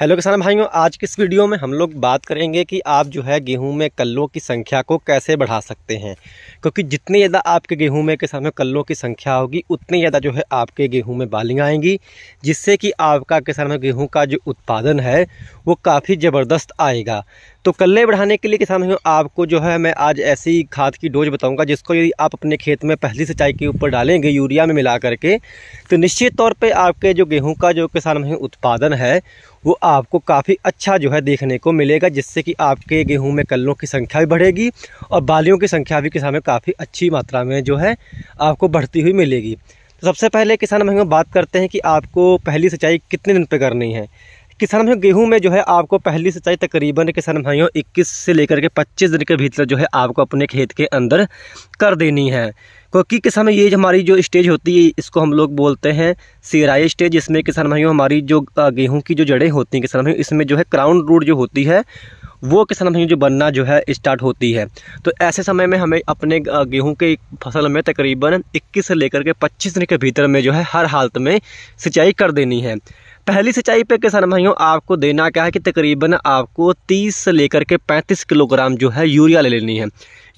hello किसान भाइयों आज की इस वीडियो में हम लोग बात करेंगे कि आप जो है गेहूं में कल्लों की संख्या को कैसे बढ़ा सकते हैं क्योंकि जितनी ज़्यादा आपके गेहूं में किसान में कल्लों की संख्या होगी उतनी ज़्यादा जो है आपके गेहूं में बालियाँ आएंगी जिससे कि आपका किसान में गेहूं का जो उत्पादन है वो काफ़ी ज़बरदस्त आएगा तो कल्ले बढ़ाने के लिए किसान आपको जो है मैं आज ऐसी खाद की डोज बताऊंगा जिसको यदि आप अपने खेत में पहली सिंचाई के ऊपर डालेंगे यूरिया में मिला करके तो निश्चित तौर पे आपके जो गेहूं का जो किसान उत्पादन है वो आपको काफ़ी अच्छा जो है देखने को मिलेगा जिससे कि आपके गेहूँ में कल्लों की संख्या भी बढ़ेगी और बालियों की संख्या भी किसान में काफ़ी अच्छी मात्रा में जो है आपको बढ़ती हुई मिलेगी तो सबसे पहले किसान हम बात करते हैं कि आपको पहली सिंचाई कितने दिन पर करनी है किसान भाइयों गेहूं में जो है आपको पहली सिंचाई तकरीबन किसान भाइयों 21 से लेकर के 25 दिन के भीतर जो है आपको अपने खेत के अंदर कर देनी है क्योंकि किसान में ये जो हमारी जो स्टेज होती है इसको हम लोग बोलते हैं सिराई स्टेज इसमें किसान भाइयों हमारी जो गेहूँ की जो जड़ें होती हैं किसान भाइयों इसमें जो है क्राउन रूट जो होती है वो किसान भाइयों जो बनना जो है स्टार्ट होती है तो ऐसे समय में हमें अपने गेहूं के फसल में तकरीबन 21 से लेकर के 25 दिन के भीतर में जो है हर हालत में सिंचाई कर देनी है पहली सिंचाई पे किसान भाइयों आपको देना क्या है कि तकरीबन आपको 30 से लेकर के 35 किलोग्राम जो है यूरिया ले लेनी है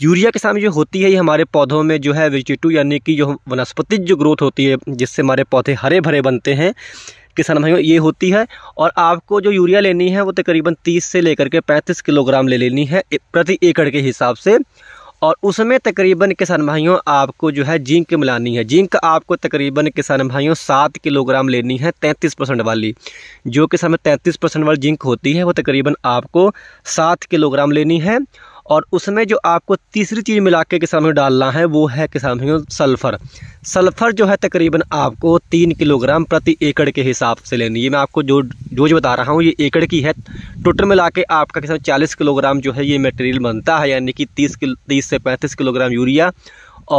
यूरिया के सामने जो होती है ये हमारे पौधों में जो है वेजिटेटिव यानी कि जो वनस्पति जो ग्रोथ होती है जिससे हमारे पौधे हरे भरे बनते हैं किसान भाइयों ये होती है और आपको जो यूरिया लेनी है वो तकरीबन 30 से लेकर के 35 किलोग्राम ले लेनी है प्रति एकड़ के हिसाब से और उसमें तकरीबन किसान भाइयों आपको जो है जिंक मिलानी है जिंक आपको तकरीबन किसान भाइयों सात किलोग्राम लेनी है तैंतीस परसेंट वाली जो किसान में तैंतीस परसेंट वाली जिंक होती है वो तकरीबन आपको सात किलोग्राम लेनी है और उसमें जो आपको तीसरी चीज़ मिला के किसान में डालना है वो है किसान में सल्फ़र सल्फ़र जो है तकरीबन आपको तीन किलोग्राम प्रति एकड़ के हिसाब से लेनी है मैं आपको जो जोज बता रहा हूँ ये एकड़ की है टोटल मिला के आपका किसान चालीस किलोग्राम जो है ये मटेरियल बनता है यानी कि तीस किलो तीस से पैंतीस किलोग्राम यूरिया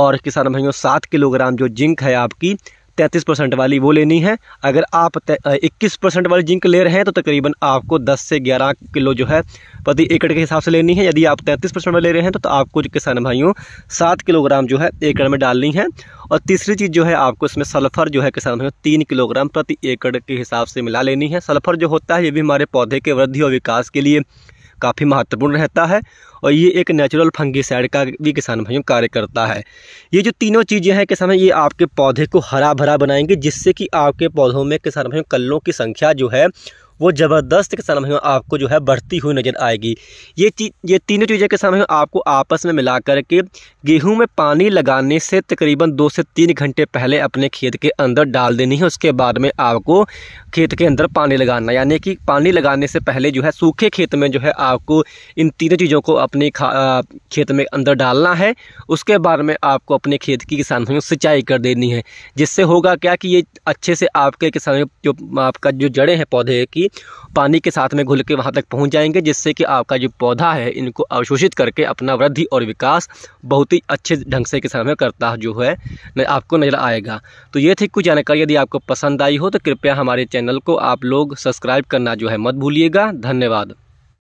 और किसान भाइयों सात किलोग्राम जो जिंक है आपकी तैंतीस परसेंट वाली वो लेनी है अगर आप इक्कीस परसेंट वाली जिंक ले रहे हैं तो तकरीबन आपको दस से ग्यारह किलो जो है प्रति एकड़ के हिसाब से लेनी है यदि आप तैंतीस परसेंट में ले रहे हैं तो, तो आपको किसान भाइयों सात किलोग्राम जो है एकड़ में डालनी है और तीसरी चीज़ जो है आपको इसमें सल्फर जो है किसान भाइयों तीन किलोग्राम प्रति एकड़ के हिसाब से मिला लेनी है सल्फर जो होता है ये भी हमारे पौधे के वृद्धि और विकास के लिए काफ़ी महत्वपूर्ण रहता है और ये एक नेचुरल फंगीसाइड का भी किसान भाइयों कार्य करता है ये जो तीनों चीज़ें हैं किसान भाई ये आपके पौधे को हरा भरा बनाएंगे जिससे कि आपके पौधों में किसान भाइयों कल्लों की संख्या जो है वो ज़बरदस्त के में आपको जो है बढ़ती हुई नज़र आएगी ये चीज ये तीनों चीज़ें के सामने आपको आपस में मिला करके गेहूँ में पानी लगाने से तकरीबन दो से तीन घंटे पहले अपने खेत के अंदर डाल देनी है उसके बाद में आपको खेत के अंदर पानी लगाना यानी कि पानी लगाने से पहले जो है सूखे खेत में जो है आपको इन तीनों चीज़ों को अपने खेत में अंदर डालना है उसके बाद में आपको अपने खेत की किसान में सिंचाई कर देनी है जिससे होगा क्या कि ये अच्छे से आपके किसानों जो आपका जो जड़ें हैं पौधे की पानी के साथ में घुल के वहाँ तक पहुँच जाएंगे जिससे कि आपका जो पौधा है इनको अवशोषित करके अपना वृद्धि और विकास बहुत ही अच्छे ढंग से किसान में करता जो है आपको नज़र आएगा तो ये थी कुछ जानकारी यदि आपको पसंद आई हो तो कृपया हमारे चैनल को आप लोग सब्सक्राइब करना जो है मत भूलिएगा धन्यवाद